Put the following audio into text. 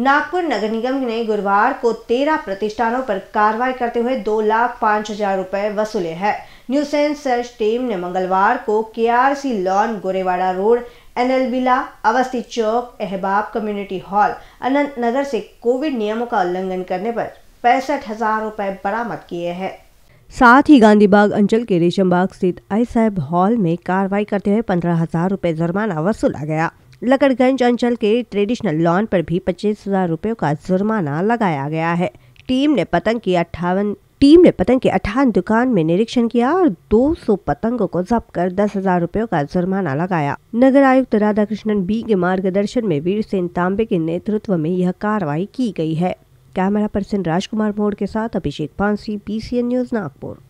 नागपुर नगर निगम ने गुरुवार को तेरह प्रतिष्ठानों पर कार्रवाई करते हुए दो लाख पाँच हजार रूपए वसूले हैं न्यूसेंस सर्च टीम ने मंगलवार को K R C lawn Gorewada road एनएलबिला अवस्थी चौक अहबाब कम्युनिटी हॉल अनंत नगर से कोविड नियमों का उल्लंघन करने पर पैंसठ हजार रूपए बरामद किए हैं साथ ही गांधीबाग अंचल के रेशम बाग स्थित आई साहब हॉल में कार्रवाई करते हुए पंद्रह हजार रूपए जुर्माना वसूला गया लकड़गंज अंचल के ट्रेडिशनल लॉन पर भी पच्चीस हजार रुपये का जुर्माना लगाया गया है टीम ने पतंग की अट्ठावन टीम ने पतंग की अठावन दुकान में निरीक्षण किया और 200 पतंगों को जब्त कर दस हजार रूपयों का जुर्माना लगाया नगर आयुक्त राधाकृष्णन बी के मार्गदर्शन में वीर सेन तांबे के नेतृत्व में यह कार्रवाई की गई है कैमरा पर्सन राजकुमार मोड़ के साथ अभिषेक पांसी पीसीएन न्यूज नागपुर